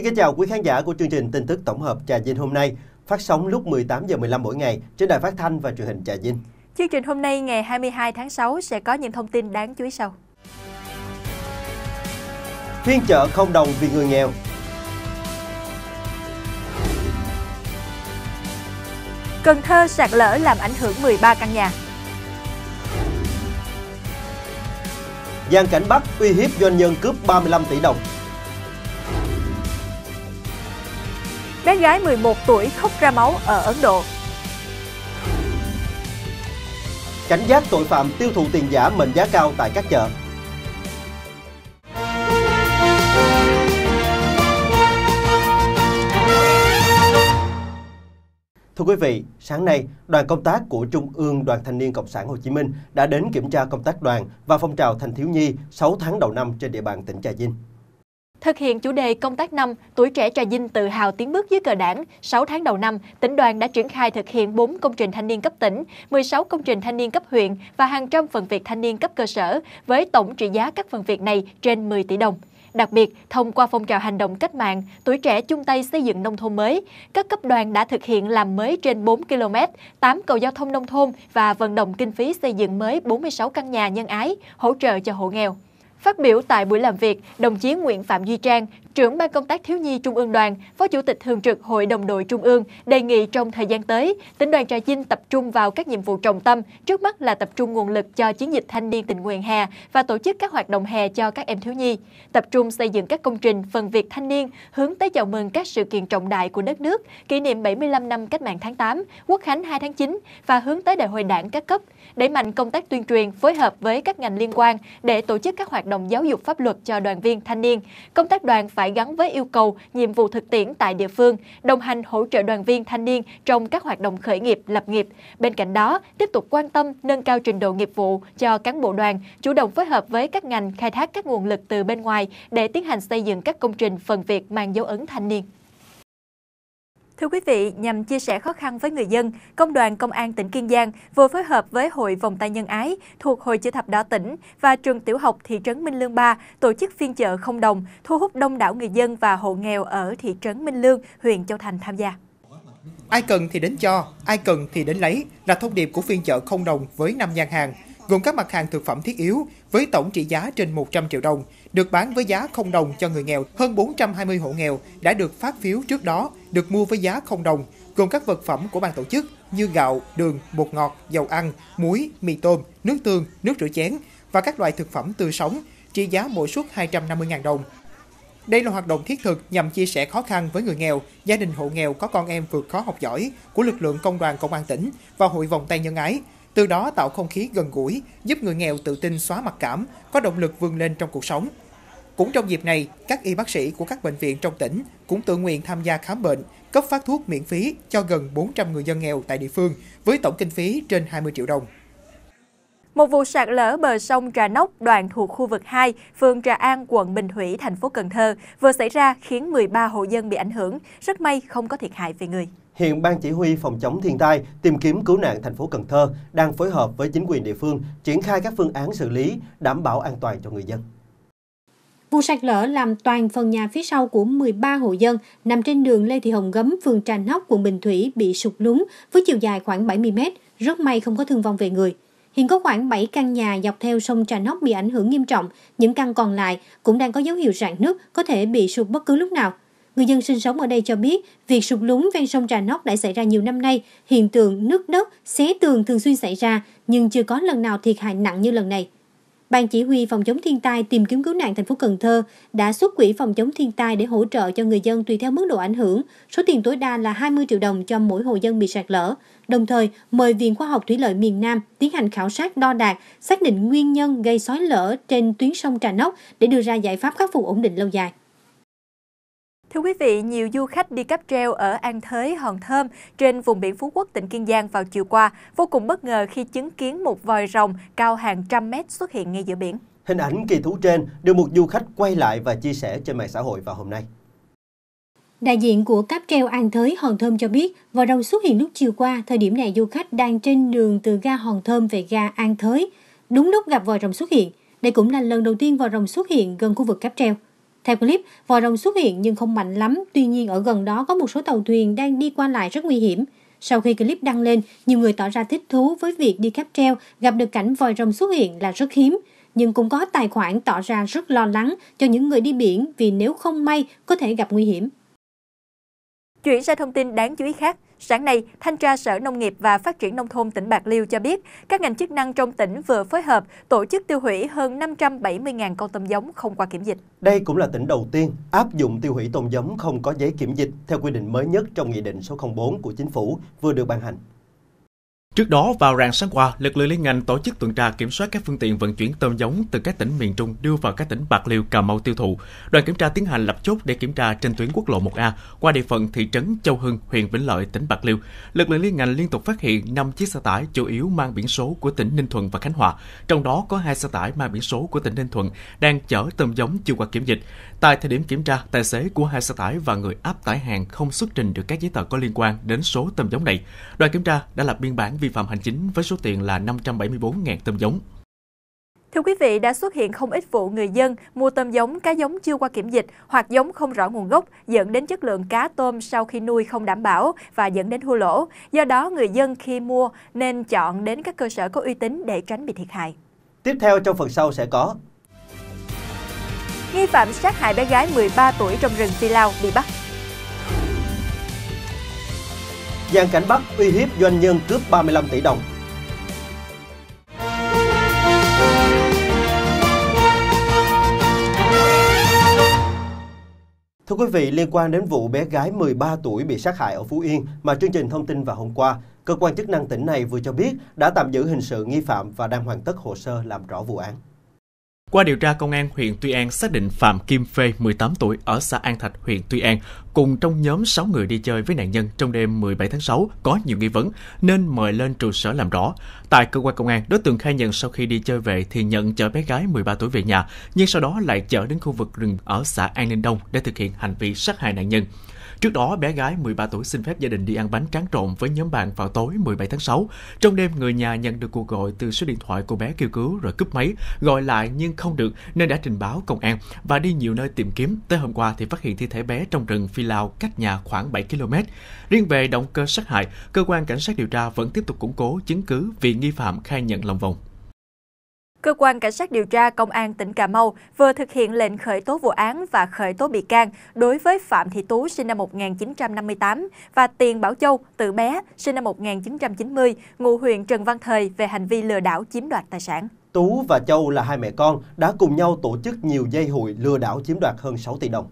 Xin kính chào quý khán giả của chương trình tin tức tổng hợp Trà Vinh hôm nay, phát sóng lúc 18 giờ 15 mỗi ngày trên đài phát thanh và truyền hình Trà Vinh. Chương trình hôm nay ngày 22 tháng 6 sẽ có những thông tin đáng chú ý sau. Phiên chợ không đồng vì người nghèo. Cần Thơ sạt lở làm ảnh hưởng 13 căn nhà. Giang cảnh Bắc uy hiếp doanh nhân cướp 35 tỷ đồng. bé gái 11 tuổi khóc ra máu ở Ấn Độ. Cảnh giác tội phạm tiêu thụ tiền giả mệnh giá cao tại các chợ. Thưa quý vị, sáng nay, đoàn công tác của Trung ương Đoàn Thanh niên Cộng sản Hồ Chí Minh đã đến kiểm tra công tác đoàn và phong trào thanh thiếu nhi 6 tháng đầu năm trên địa bàn tỉnh Trà Vinh. Thực hiện chủ đề công tác năm, tuổi trẻ Trà Vinh tự hào tiến bước dưới cờ đảng, 6 tháng đầu năm, tỉnh đoàn đã triển khai thực hiện 4 công trình thanh niên cấp tỉnh, 16 công trình thanh niên cấp huyện và hàng trăm phần việc thanh niên cấp cơ sở, với tổng trị giá các phần việc này trên 10 tỷ đồng. Đặc biệt, thông qua phong trào hành động cách mạng, tuổi trẻ chung tay xây dựng nông thôn mới, các cấp đoàn đã thực hiện làm mới trên 4 km, 8 cầu giao thông nông thôn và vận động kinh phí xây dựng mới 46 căn nhà nhân ái, hỗ trợ cho hộ nghèo. Phát biểu tại buổi làm việc, đồng chí Nguyễn Phạm Duy Trang, trưởng ban công tác thiếu nhi Trung ương đoàn, phó chủ tịch thường trực Hội đồng đội Trung ương, đề nghị trong thời gian tới, tỉnh đoàn Trà Vinh tập trung vào các nhiệm vụ trọng tâm, trước mắt là tập trung nguồn lực cho chiến dịch thanh niên tình nguyện hè và tổ chức các hoạt động hè cho các em thiếu nhi, tập trung xây dựng các công trình phần việc thanh niên hướng tới chào mừng các sự kiện trọng đại của đất nước, kỷ niệm 75 năm Cách mạng tháng 8, Quốc khánh 2 tháng 9 và hướng tới đại hội đảng các cấp, đẩy mạnh công tác tuyên truyền phối hợp với các ngành liên quan để tổ chức các hoạt động giáo dục pháp luật cho đoàn viên thanh niên. Công tác đoàn phải gắn với yêu cầu, nhiệm vụ thực tiễn tại địa phương, đồng hành hỗ trợ đoàn viên thanh niên trong các hoạt động khởi nghiệp, lập nghiệp. Bên cạnh đó, tiếp tục quan tâm nâng cao trình độ nghiệp vụ cho cán bộ đoàn, chủ động phối hợp với các ngành khai thác các nguồn lực từ bên ngoài để tiến hành xây dựng các công trình phần việc mang dấu ấn thanh niên. Thưa quý vị, nhằm chia sẻ khó khăn với người dân, Công đoàn Công an tỉnh Kiên Giang vừa phối hợp với Hội Vòng tay Nhân Ái thuộc Hội Chữ Thập Đỏ tỉnh và Trường Tiểu học Thị trấn Minh Lương 3 tổ chức phiên chợ không đồng, thu hút đông đảo người dân và hộ nghèo ở thị trấn Minh Lương, huyện Châu Thành tham gia. Ai cần thì đến cho, ai cần thì đến lấy là thông điệp của phiên chợ không đồng với 5 gian hàng, gồm các mặt hàng thực phẩm thiết yếu với tổng trị giá trên 100 triệu đồng, được bán với giá không đồng cho người nghèo. Hơn 420 hộ nghèo đã được phát phiếu trước đó được mua với giá không đồng, gồm các vật phẩm của ban tổ chức như gạo, đường, bột ngọt, dầu ăn, muối, mì tôm, nước tương, nước rửa chén và các loại thực phẩm tươi sống, trị giá mỗi suất 250.000 đồng. Đây là hoạt động thiết thực nhằm chia sẻ khó khăn với người nghèo, gia đình hộ nghèo có con em vượt khó học giỏi của lực lượng công đoàn công an tỉnh và hội vòng tay nhân ái, từ đó tạo không khí gần gũi, giúp người nghèo tự tin xóa mặc cảm, có động lực vươn lên trong cuộc sống. Cũng trong dịp này, các y bác sĩ của các bệnh viện trong tỉnh cũng tự nguyện tham gia khám bệnh, cấp phát thuốc miễn phí cho gần 400 người dân nghèo tại địa phương với tổng kinh phí trên 20 triệu đồng. Một vụ sạt lở bờ sông Trà Nóc đoạn thuộc khu vực 2, phường Trà An, quận Bình Thủy, thành phố Cần Thơ vừa xảy ra khiến 13 hộ dân bị ảnh hưởng, rất may không có thiệt hại về người. Hiện Ban Chỉ huy Phòng chống thiên tai, tìm kiếm cứu nạn thành phố Cần Thơ đang phối hợp với chính quyền địa phương triển khai các phương án xử lý, đảm bảo an toàn cho người dân. Vụ sạt lở làm toàn phần nhà phía sau của 13 hộ dân nằm trên đường Lê Thị Hồng Gấm, phường Trà Nóc, quận Bình Thủy bị sụt lún với chiều dài khoảng 70 mét. Rất may không có thương vong về người. Hiện có khoảng 7 căn nhà dọc theo sông Trà Nóc bị ảnh hưởng nghiêm trọng. Những căn còn lại cũng đang có dấu hiệu rạn nứt, có thể bị sụt bất cứ lúc nào. Người dân sinh sống ở đây cho biết, việc sụp lún ven sông Trà Nóc đã xảy ra nhiều năm nay. Hiện tượng nước đất, xé tường thường xuyên xảy ra, nhưng chưa có lần nào thiệt hại nặng như lần này. Ban chỉ huy phòng chống thiên tai tìm kiếm cứu nạn thành phố Cần Thơ đã xuất quỹ phòng chống thiên tai để hỗ trợ cho người dân tùy theo mức độ ảnh hưởng, số tiền tối đa là 20 triệu đồng cho mỗi hộ dân bị sạt lở. Đồng thời, mời Viện Khoa học Thủy lợi miền Nam tiến hành khảo sát đo đạc, xác định nguyên nhân gây sói lở trên tuyến sông Trà Nóc để đưa ra giải pháp khắc phục ổn định lâu dài. Thưa quý vị, nhiều du khách đi cáp treo ở An Thới, Hòn Thơm trên vùng biển Phú Quốc, tỉnh Kiên Giang vào chiều qua vô cùng bất ngờ khi chứng kiến một vòi rồng cao hàng trăm mét xuất hiện ngay giữa biển. Hình ảnh kỳ thú trên được một du khách quay lại và chia sẻ trên mạng xã hội vào hôm nay. Đại diện của cáp treo An Thới Hòn Thơm cho biết, vòi rồng xuất hiện lúc chiều qua, thời điểm này du khách đang trên đường từ ga Hòn Thơm về ga An Thới. Đúng lúc gặp vòi rồng xuất hiện, đây cũng là lần đầu tiên vòi rồng xuất hiện gần khu vực cáp treo. Theo clip, vòi rồng xuất hiện nhưng không mạnh lắm, tuy nhiên ở gần đó có một số tàu thuyền đang đi qua lại rất nguy hiểm. Sau khi clip đăng lên, nhiều người tỏ ra thích thú với việc đi cáp treo, gặp được cảnh vòi rồng xuất hiện là rất hiếm. Nhưng cũng có tài khoản tỏ ra rất lo lắng cho những người đi biển vì nếu không may có thể gặp nguy hiểm. Chuyển sang thông tin đáng chú ý khác, sáng nay, Thanh tra Sở Nông nghiệp và Phát triển Nông thôn tỉnh Bạc Liêu cho biết, các ngành chức năng trong tỉnh vừa phối hợp tổ chức tiêu hủy hơn 570.000 con tôm giống không qua kiểm dịch. Đây cũng là tỉnh đầu tiên áp dụng tiêu hủy tôm giống không có giấy kiểm dịch theo quy định mới nhất trong Nghị định số 04 của Chính phủ vừa được ban hành. Trước đó, vào rạng sáng qua, lực lượng liên ngành tổ chức tuần tra kiểm soát các phương tiện vận chuyển tôm giống từ các tỉnh miền Trung đưa vào các tỉnh Bạc Liêu, Cà Mau tiêu thụ. Đoàn kiểm tra tiến hành lập chốt để kiểm tra trên tuyến quốc lộ 1A qua địa phận thị trấn Châu Hưng, huyện Vĩnh Lợi, tỉnh Bạc Liêu. Lực lượng liên ngành liên tục phát hiện 5 chiếc xe tải chủ yếu mang biển số của tỉnh Ninh Thuận và Khánh Hòa, trong đó có hai xe tải mang biển số của tỉnh Ninh Thuận đang chở tôm giống chưa qua kiểm dịch. Tại thời điểm kiểm tra, tài xế của hai xe tải và người áp tải hàng không xuất trình được các giấy tờ có liên quan đến số tôm giống này. Đoàn kiểm tra đã lập biên bản vi phạm hành chính với số tiền là 574.000 tôm giống. Thưa quý vị, đã xuất hiện không ít vụ người dân mua tôm giống cá giống chưa qua kiểm dịch hoặc giống không rõ nguồn gốc dẫn đến chất lượng cá tôm sau khi nuôi không đảm bảo và dẫn đến thua lỗ. Do đó, người dân khi mua nên chọn đến các cơ sở có uy tín để tránh bị thiệt hại. Tiếp theo trong phần sau sẽ có Nghi phạm sát hại bé gái 13 tuổi trong rừng Phi Lao bị bắt Giang cảnh Bắc uy hiếp doanh nhân cướp 35 tỷ đồng. Thưa quý vị, liên quan đến vụ bé gái 13 tuổi bị sát hại ở Phú Yên mà chương trình thông tin vào hôm qua, cơ quan chức năng tỉnh này vừa cho biết đã tạm giữ hình sự nghi phạm và đang hoàn tất hồ sơ làm rõ vụ án. Qua điều tra, Công an huyện Tuy An xác định Phạm Kim Phê, 18 tuổi, ở xã An Thạch, huyện Tuy An, cùng trong nhóm 6 người đi chơi với nạn nhân trong đêm 17 tháng 6 có nhiều nghi vấn nên mời lên trụ sở làm rõ. Tại cơ quan công an, đối tượng khai nhận sau khi đi chơi về thì nhận chở bé gái 13 tuổi về nhà, nhưng sau đó lại chở đến khu vực rừng ở xã An Ninh Đông để thực hiện hành vi sát hại nạn nhân. Trước đó, bé gái 13 tuổi xin phép gia đình đi ăn bánh tráng trộn với nhóm bạn vào tối 17 tháng 6. Trong đêm, người nhà nhận được cuộc gọi từ số điện thoại của bé kêu cứu rồi cúp máy, gọi lại nhưng không được nên đã trình báo công an và đi nhiều nơi tìm kiếm. Tới hôm qua thì phát hiện thi thể bé trong rừng Phi Lao cách nhà khoảng 7 km. Riêng về động cơ sát hại, cơ quan cảnh sát điều tra vẫn tiếp tục củng cố chứng cứ vì nghi phạm khai nhận lòng vòng. Cơ quan Cảnh sát điều tra Công an tỉnh Cà Mau vừa thực hiện lệnh khởi tố vụ án và khởi tố bị can đối với Phạm Thị Tú sinh năm 1958 và Tiền Bảo Châu tự bé sinh năm 1990, ngụ huyện Trần Văn Thời về hành vi lừa đảo chiếm đoạt tài sản. Tú và Châu là hai mẹ con đã cùng nhau tổ chức nhiều dây hụi lừa đảo chiếm đoạt hơn 6 tỷ đồng.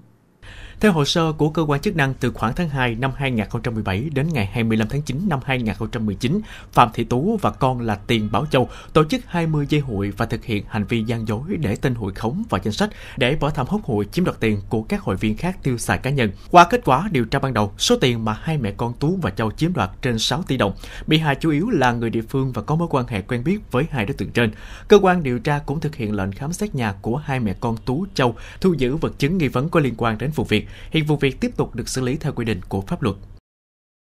Theo hồ sơ của cơ quan chức năng, từ khoảng tháng 2 năm 2017 đến ngày 25 tháng 9 năm 2019, Phạm Thị Tú và con là Tiền Bảo Châu tổ chức 20 dây hụi và thực hiện hành vi gian dối để tên hụi khống vào danh sách để bỏ tham hốt hụi chiếm đoạt tiền của các hội viên khác tiêu xài cá nhân. Qua kết quả điều tra ban đầu, số tiền mà hai mẹ con Tú và Châu chiếm đoạt trên 6 tỷ đồng. Bị hại chủ yếu là người địa phương và có mối quan hệ quen biết với hai đối tượng trên. Cơ quan điều tra cũng thực hiện lệnh khám xét nhà của hai mẹ con Tú Châu, thu giữ vật chứng nghi vấn có liên quan đến vụ việc. Hiện vụ việc tiếp tục được xử lý theo quy định của pháp luật.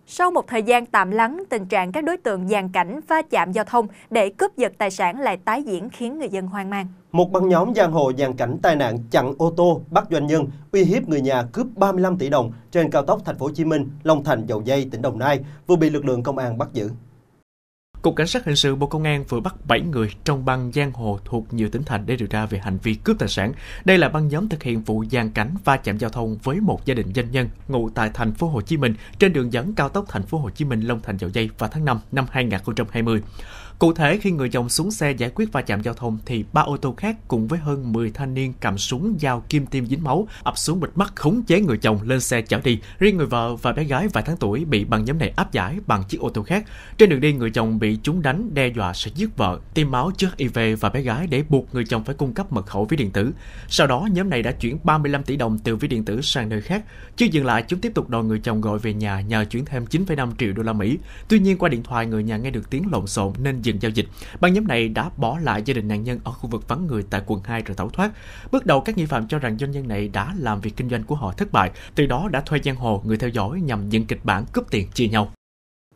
Sau một thời gian tạm lắng, tình trạng các đối tượng dàn cảnh va chạm giao thông để cướp giật tài sản lại tái diễn khiến người dân hoang mang. Một băng nhóm giang hồ dàn cảnh tai nạn chặn ô tô, bắt doanh nhân, uy hiếp người nhà cướp 35 tỷ đồng trên cao tốc Thành phố Hồ Chí Minh, Long Thành, Dầu Dây, tỉnh Đồng Nai vừa bị lực lượng công an bắt giữ. Cục Cảnh sát Hình sự Bộ Công an vừa bắt 7 người trong băng giang hồ thuộc nhiều tỉnh thành để điều tra về hành vi cướp tài sản. Đây là băng nhóm thực hiện vụ gian cảnh va chạm giao thông với một gia đình doanh nhân ngụ tại thành phố Hồ Chí Minh trên đường dẫn cao tốc thành phố Hồ Chí Minh Long Thành Dầu Dây vào tháng 5 năm 2020. Cụ thể, khi người chồng xuống xe giải quyết va chạm giao thông thì ba ô tô khác cùng với hơn 10 thanh niên cầm súng dao kim tiêm dính máu ập xuống bịt mắt khống chế người chồng lên xe chở đi. Riêng người vợ và bé gái vài tháng tuổi bị băng nhóm này áp giải bằng chiếc ô tô khác. Trên đường đi, người chồng bị chúng đánh đe dọa sẽ giết vợ, tiêm máu trước IV và bé gái để buộc người chồng phải cung cấp mật khẩu ví điện tử. Sau đó, nhóm này đã chuyển 35 tỷ đồng từ ví điện tử sang nơi khác. Chưa dừng lại, chúng tiếp tục đòi người chồng gọi về nhà nhờ chuyển thêm 9,5 triệu đô la Mỹ. Tuy nhiên qua điện thoại người nhà nghe được tiếng lộn xộn nên dừng dừng giao dịch. Băng nhóm này đã bỏ lại gia đình nạn nhân ở khu vực vắng người tại quận 2 rồi tẩu thoát. Bước đầu các nghi phạm cho rằng doanh nhân này đã làm việc kinh doanh của họ thất bại, từ đó đã thuê giang hồ người theo dõi nhằm dựng kịch bản cướp tiền chia nhau.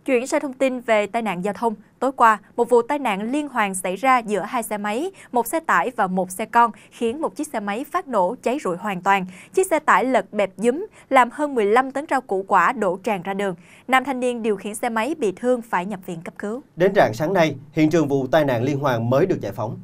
Chuyển sang thông tin về tai nạn giao thông. Tối qua, một vụ tai nạn liên hoàn xảy ra giữa hai xe máy, một xe tải và một xe con, khiến một chiếc xe máy phát nổ cháy rụi hoàn toàn. Chiếc xe tải lật bẹp dúm, làm hơn 15 tấn rau củ quả đổ tràn ra đường. Nam thanh niên điều khiển xe máy bị thương phải nhập viện cấp cứu. Đến rạng sáng nay, hiện trường vụ tai nạn liên hoàn mới được giải phóng.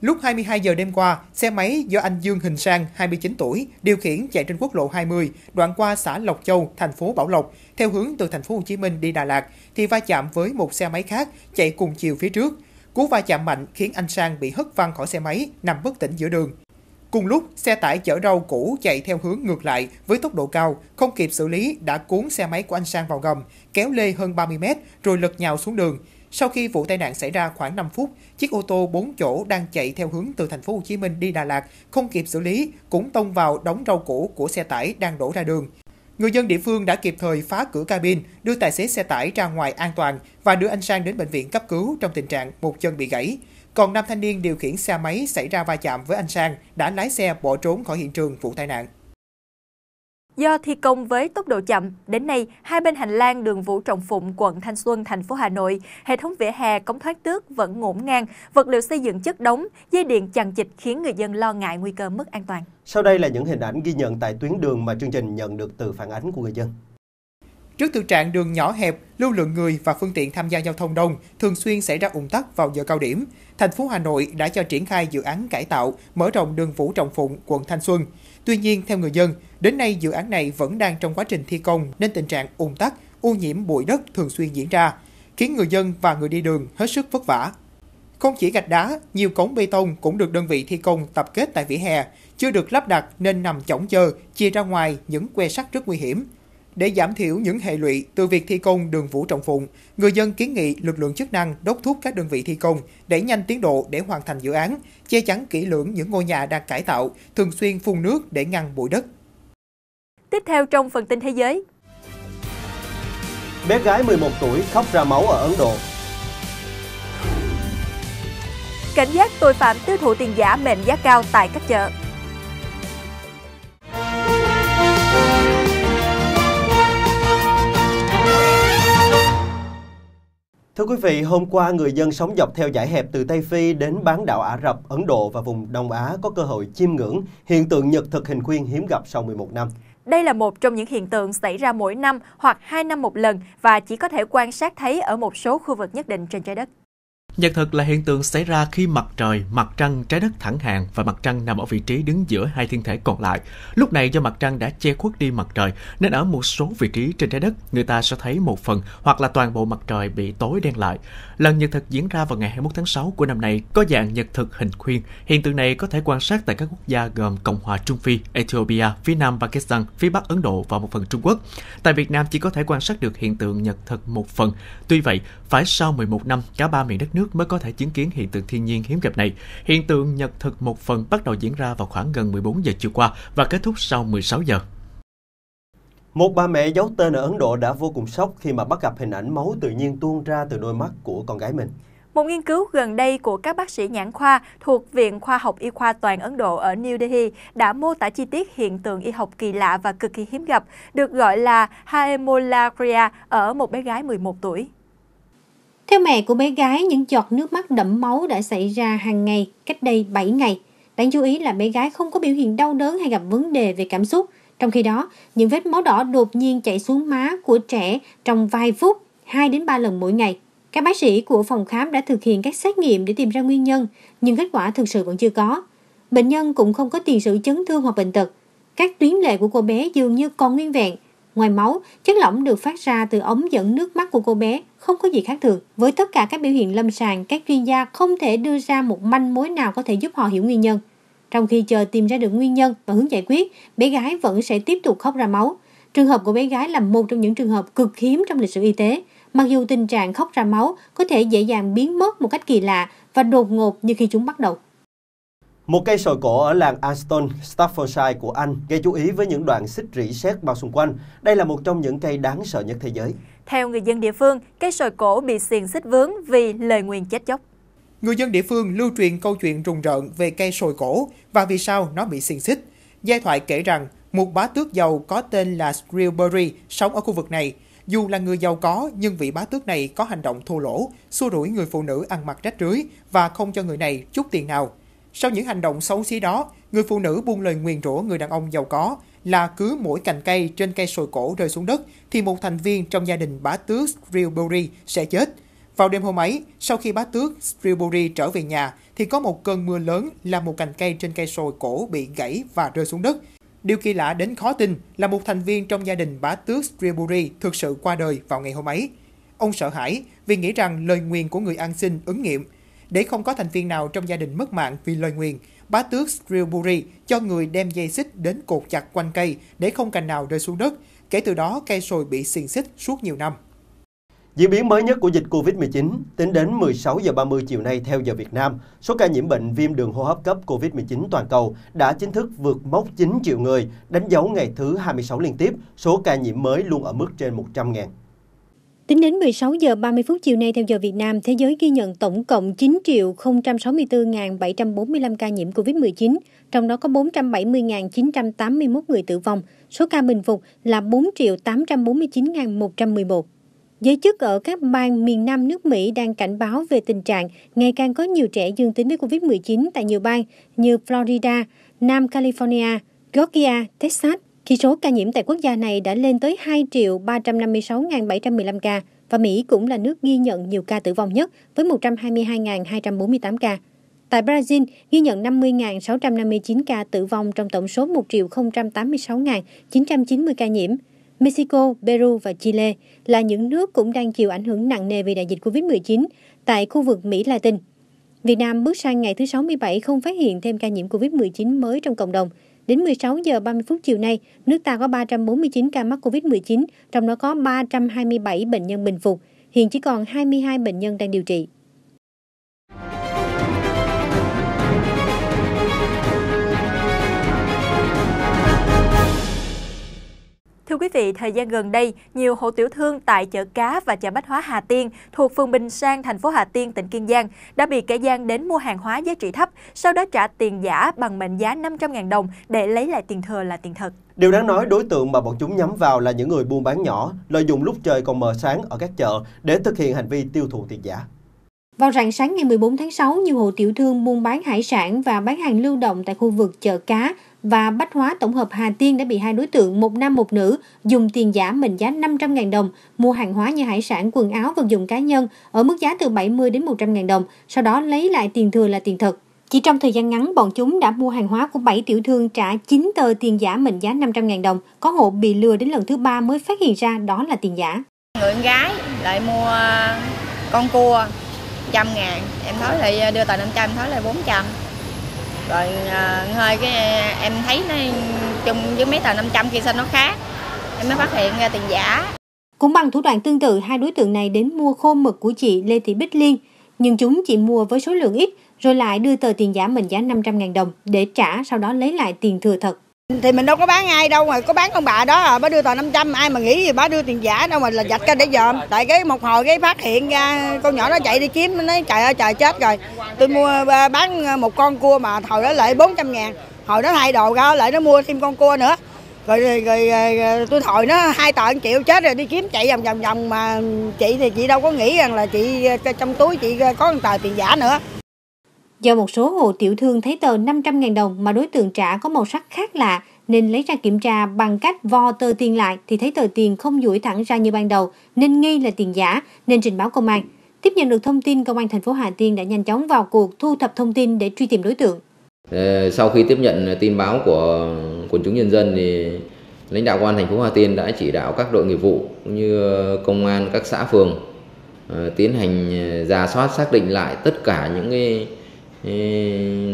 Lúc 22 giờ đêm qua, xe máy do anh Dương Hình Sang, 29 tuổi, điều khiển chạy trên quốc lộ 20, đoạn qua xã Lộc Châu, thành phố Bảo Lộc, theo hướng từ thành phố Hồ Chí Minh đi Đà Lạt thì va chạm với một xe máy khác chạy cùng chiều phía trước. Cú va chạm mạnh khiến anh Sang bị hất văng khỏi xe máy, nằm bất tỉnh giữa đường. Cùng lúc, xe tải chở rau cũ chạy theo hướng ngược lại với tốc độ cao, không kịp xử lý đã cuốn xe máy của anh Sang vào gầm, kéo lê hơn 30 mét rồi lật nhào xuống đường. Sau khi vụ tai nạn xảy ra khoảng 5 phút, chiếc ô tô 4 chỗ đang chạy theo hướng từ thành phố Hồ Chí Minh đi Đà Lạt không kịp xử lý cũng tông vào đống rau củ của xe tải đang đổ ra đường. Người dân địa phương đã kịp thời phá cửa cabin, đưa tài xế xe tải ra ngoài an toàn và đưa anh Sang đến bệnh viện cấp cứu trong tình trạng một chân bị gãy. Còn nam thanh niên điều khiển xe máy xảy ra va chạm với anh Sang đã lái xe bỏ trốn khỏi hiện trường vụ tai nạn. Do thi công với tốc độ chậm, đến nay hai bên hành lang đường Vũ Trọng Phụng, quận Thanh Xuân, thành phố Hà Nội, hệ thống vỉa hè cống thoát nước vẫn ngổn ngang, vật liệu xây dựng chất đống dây điện chằng chịt khiến người dân lo ngại nguy cơ mất an toàn. Sau đây là những hình ảnh ghi nhận tại tuyến đường mà chương trình nhận được từ phản ánh của người dân. Trước thực trạng đường nhỏ hẹp, lưu lượng người và phương tiện tham gia giao thông đông thường xuyên xảy ra ủng tắc vào giờ cao điểm, thành phố Hà Nội đã cho triển khai dự án cải tạo, mở rộng đường Vũ Trọng Phụng, quận Thanh Xuân. Tuy nhiên, theo người dân, đến nay dự án này vẫn đang trong quá trình thi công nên tình trạng ủng tắc, ô nhiễm bụi đất thường xuyên diễn ra, khiến người dân và người đi đường hết sức vất vả. Không chỉ gạch đá, nhiều cống bê tông cũng được đơn vị thi công tập kết tại vỉa hè, chưa được lắp đặt nên nằm chỏng chơ, chia ra ngoài những que sắt rất nguy hiểm. Để giảm thiểu những hệ lụy từ việc thi công đường Vũ Trọng Phụng, người dân kiến nghị lực lượng chức năng đốc thúc các đơn vị thi công để nhanh tiến độ để hoàn thành dự án, che chắn kỹ lưỡng những ngôi nhà đang cải tạo, thường xuyên phun nước để ngăn bụi đất. Tiếp theo trong phần tin thế giới. Bé gái 11 tuổi khóc ra máu ở Ấn Độ Cảnh giác tội phạm tiêu thụ tiền giả mệnh giá cao tại các chợ Thưa quý vị, hôm qua người dân sống dọc theo dải hẹp từ Tây Phi đến bán đảo Ả Rập, Ấn Độ và vùng Đông Á có cơ hội chiêm ngưỡng hiện tượng nhật thực hình khuyên hiếm gặp sau 11 năm. Đây là một trong những hiện tượng xảy ra mỗi năm hoặc 2 năm một lần và chỉ có thể quan sát thấy ở một số khu vực nhất định trên trái đất. Nhật thực là hiện tượng xảy ra khi mặt trời, mặt trăng, trái đất thẳng hàng và mặt trăng nằm ở vị trí đứng giữa hai thiên thể còn lại. Lúc này do mặt trăng đã che khuất đi mặt trời, nên ở một số vị trí trên trái đất, người ta sẽ thấy một phần hoặc là toàn bộ mặt trời bị tối đen lại. Lần nhật thực diễn ra vào ngày 21 tháng 6 của năm nay có dạng nhật thực hình khuyên. Hiện tượng này có thể quan sát tại các quốc gia gồm Cộng hòa Trung Phi, Ethiopia, phía Nam Pakistan, phía Bắc Ấn Độ và một phần Trung Quốc. Tại Việt Nam chỉ có thể quan sát được hiện tượng nhật thực một phần. Tuy vậy, phải sau 11 năm, cả ba miền đất nước nước mới có thể chứng kiến hiện tượng thiên nhiên hiếm gặp này. Hiện tượng nhật thực một phần bắt đầu diễn ra vào khoảng gần 14 giờ chiều qua và kết thúc sau 16 giờ. Một bà mẹ giấu tên ở Ấn Độ đã vô cùng sốc khi mà bắt gặp hình ảnh máu tự nhiên tuôn ra từ đôi mắt của con gái mình. Một nghiên cứu gần đây của các bác sĩ nhãn khoa thuộc Viện Khoa học Y khoa toàn Ấn Độ ở New Delhi đã mô tả chi tiết hiện tượng y học kỳ lạ và cực kỳ hiếm gặp, được gọi là haemolagria ở một bé gái 11 tuổi. Theo mẹ của bé gái, những giọt nước mắt đẫm máu đã xảy ra hàng ngày cách đây 7 ngày. Đáng chú ý là bé gái không có biểu hiện đau đớn hay gặp vấn đề về cảm xúc. Trong khi đó, những vết máu đỏ đột nhiên chảy xuống má của trẻ trong vài phút, 2 đến 3 lần mỗi ngày. Các bác sĩ của phòng khám đã thực hiện các xét nghiệm để tìm ra nguyên nhân, nhưng kết quả thực sự vẫn chưa có. Bệnh nhân cũng không có tiền sử chấn thương hoặc bệnh tật. Các tuyến lệ của cô bé dường như còn nguyên vẹn, Ngoài máu, chất lỏng được phát ra từ ống dẫn nước mắt của cô bé không có gì khác thường. Với tất cả các biểu hiện lâm sàng, các chuyên gia không thể đưa ra một manh mối nào có thể giúp họ hiểu nguyên nhân. Trong khi chờ tìm ra được nguyên nhân và hướng giải quyết, bé gái vẫn sẽ tiếp tục khóc ra máu. Trường hợp của bé gái là một trong những trường hợp cực hiếm trong lịch sử y tế. Mặc dù tình trạng khóc ra máu có thể dễ dàng biến mất một cách kỳ lạ và đột ngột như khi chúng bắt đầu. Một cây sồi cổ ở làng Aston, Staffordshire của Anh gây chú ý với những đoạn xích rỉ sét bao xung quanh. Đây là một trong những cây đáng sợ nhất thế giới. Theo người dân địa phương, cây sồi cổ bị xiềng xích vướng vì lời nguyền chết chóc. Người dân địa phương lưu truyền câu chuyện rùng rợn về cây sồi cổ và vì sao nó bị xiềng xích. Giai thoại kể rằng một bá tước giàu có tên là Shrewsbury sống ở khu vực này. Dù là người giàu có, nhưng vị bá tước này có hành động thô lỗ, xua đuổi người phụ nữ ăn mặc rách rưới và không cho người này chút tiền nào. Sau những hành động xấu xí đó, người phụ nữ buông lời nguyền rủa người đàn ông giàu có là cứ mỗi cành cây trên cây sồi cổ rơi xuống đất thì một thành viên trong gia đình bá tước Strilbury sẽ chết. Vào đêm hôm ấy, sau khi bá tước Strilbury trở về nhà thì có một cơn mưa lớn làm một cành cây trên cây sồi cổ bị gãy và rơi xuống đất. Điều kỳ lạ đến khó tin là một thành viên trong gia đình bá tước Strilbury thực sự qua đời vào ngày hôm ấy. Ông sợ hãi vì nghĩ rằng lời nguyền của người ăn xin ứng nghiệm – để không có thành viên nào trong gia đình mất mạng vì lời nguyền. Bá tước Strilbury cho người đem dây xích đến cột chặt quanh cây để không cành nào rơi xuống đất. Kể từ đó, cây sồi bị xiềng xích suốt nhiều năm. Diễn biến mới nhất của dịch COVID-19 tính đến 16 giờ 30 chiều nay theo giờ Việt Nam, số ca nhiễm bệnh viêm đường hô hấp cấp COVID-19 toàn cầu đã chính thức vượt mốc 9 triệu người, đánh dấu ngày thứ 26 liên tiếp số ca nhiễm mới luôn ở mức trên 100.000. Tính đến 16 giờ 30 phút chiều nay theo giờ Việt Nam, thế giới ghi nhận tổng cộng 9.064.745 ca nhiễm COVID-19, trong đó có 470.981 người tử vong. Số ca bình phục là 4.849.111. Giới chức ở các bang miền Nam nước Mỹ đang cảnh báo về tình trạng ngày càng có nhiều trẻ dương tính với COVID-19 tại nhiều bang như Florida, Nam California, Georgia, Texas khi số ca nhiễm tại quốc gia này đã lên tới 2 triệu 356.715 ca và Mỹ cũng là nước ghi nhận nhiều ca tử vong nhất với 122.248 ca. Tại Brazil, ghi nhận 50.659 ca tử vong trong tổng số 1.086.990 ca nhiễm. Mexico, Peru và Chile là những nước cũng đang chịu ảnh hưởng nặng nề vì đại dịch COVID-19 tại khu vực Mỹ Latin. Việt Nam bước sang ngày thứ 67 không phát hiện thêm ca nhiễm COVID-19 mới trong cộng đồng – Đến 16 giờ 30 phút chiều nay, nước ta có 349 ca mắc COVID-19, trong đó có 327 bệnh nhân bình phục. Hiện chỉ còn 22 bệnh nhân đang điều trị. Thưa quý vị, thời gian gần đây, nhiều hộ tiểu thương tại chợ cá và chợ Bách Hóa Hà Tiên thuộc phường Bình Sang, thành phố Hà Tiên, tỉnh Kiên Giang đã bị kẻ gian đến mua hàng hóa giá trị thấp, sau đó trả tiền giả bằng mệnh giá 500.000 đồng để lấy lại tiền thừa là tiền thật. Điều đáng nói, đối tượng mà bọn chúng nhắm vào là những người buôn bán nhỏ, lợi dụng lúc trời còn mờ sáng ở các chợ để thực hiện hành vi tiêu thụ tiền giả. Vào rạng sáng ngày 14 tháng 6, nhiều hộ tiểu thương buôn bán hải sản và bán hàng lưu động tại khu vực chợ cá và Bách Hóa Tổng hợp Hà Tiên đã bị hai đối tượng, một nam một nữ, dùng tiền giả mệnh giá 500.000 đồng mua hàng hóa như hải sản, quần áo, vật dụng cá nhân ở mức giá từ 70 đến 100.000 đồng, sau đó lấy lại tiền thừa là tiền thật. Chỉ trong thời gian ngắn, bọn chúng đã mua hàng hóa của 7 tiểu thương trả 9 tờ tiền giả mệnh giá 500.000 đồng. Có hộ bị lừa đến lần thứ ba mới phát hiện ra đó là tiền giả. Người em gái lại mua con cua trăm ngàn, em thói thì đưa tờ 500, em thói lại 400 rồi à, hơi cái à, em thấy nó chung với mấy tờ 500 kia sao nó khác em mới phát hiện ra tiền giả cũng bằng thủ đoạn tương tự hai đối tượng này đến mua khô mực của chị Lê Thị Bích Liên nhưng chúng chỉ mua với số lượng ít rồi lại đưa tờ tiền giả mệnh giá 500.000 đồng để trả sau đó lấy lại tiền thừa thật thì mình đâu có bán ai đâu mà có bán con bà đó à, bà đưa tờ 500 ai mà nghĩ gì bà đưa tiền giả đâu mà là dạch ra để dòm. Tại cái một hồi cái phát hiện ra con nhỏ nó chạy đi kiếm nó nói trời ơi trời chết rồi. Tôi mua bán ờ, một con cua mà hồi đó lại 400 ngàn. Hồi đó thay đồ ra lại nó mua thêm con cua nữa. Rồi, rồi, rồi, rồi tôi thổi nó hai tờ triệu chết rồi đi kiếm chạy vòng vòng vòng mà chị thì chị đâu có nghĩ rằng là chị ờ, trong túi chị có một tờ tiền giả nữa Do một số hộ tiểu thương thấy tờ 500.000 đồng mà đối tượng trả có màu sắc khác lạ nên lấy ra kiểm tra bằng cách vo tờ tiền lại thì thấy tờ tiền không duỗi thẳng ra như ban đầu nên nghi là tiền giả nên trình báo công an. Tiếp nhận được thông tin, công an thành phố Hà Tiên đã nhanh chóng vào cuộc thu thập thông tin để truy tìm đối tượng. Ờ, sau khi tiếp nhận tin báo của quần chúng nhân dân thì lãnh đạo công an thành phố Hà Tiên đã chỉ đạo các đội nghiệp vụ cũng như công an các xã phường ờ, tiến hành giả ờ, soát xác định lại tất cả những cái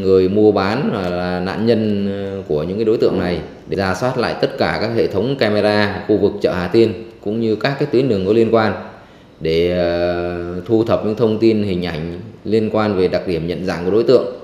người mua bán và là nạn nhân ờ, của những cái đối tượng này để ra soát lại tất cả các hệ thống camera khu vực chợ Hà Tiên cũng như các cái tuyến đường có liên quan để ờ, thu thập những thông tin hình ảnh liên quan về đặc điểm nhận dạng của đối tượng.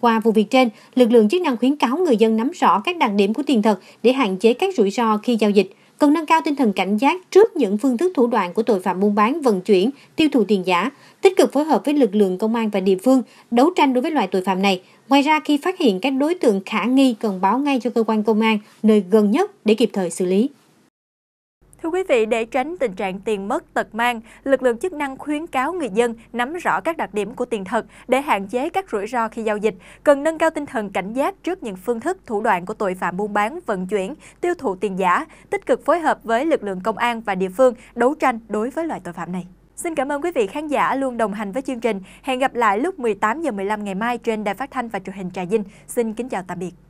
Qua vụ việc trên, lực lượng chức năng khuyến cáo người dân nắm rõ các đặc điểm của tiền thật để hạn chế các rủi ro khi giao dịch, cần nâng cao tinh thần cảnh giác trước những phương thức thủ đoạn của tội phạm buôn bán, vận chuyển, tiêu thụ tiền giả, tích cực phối hợp với lực lượng công an và địa phương đấu tranh đối với loại tội phạm này. Ngoài ra, khi phát hiện các đối tượng khả nghi cần báo ngay cho cơ quan công an nơi gần nhất để kịp thời xử lý. Thưa quý vị, để tránh tình trạng tiền mất tật mang, lực lượng chức năng khuyến cáo người dân nắm rõ các đặc điểm của tiền thật để hạn chế các rủi ro khi giao dịch, cần nâng cao tinh thần cảnh giác trước những phương thức thủ đoạn của tội phạm buôn bán, vận chuyển, tiêu thụ tiền giả, tích cực phối hợp với lực lượng công an và địa phương đấu tranh đối với loại tội phạm này. Xin cảm ơn quý vị khán giả luôn đồng hành với chương trình. Hẹn gặp lại lúc 18 giờ 15 ngày mai trên Đài Phát thanh và Truyền hình Trà Vinh. Xin kính chào tạm biệt.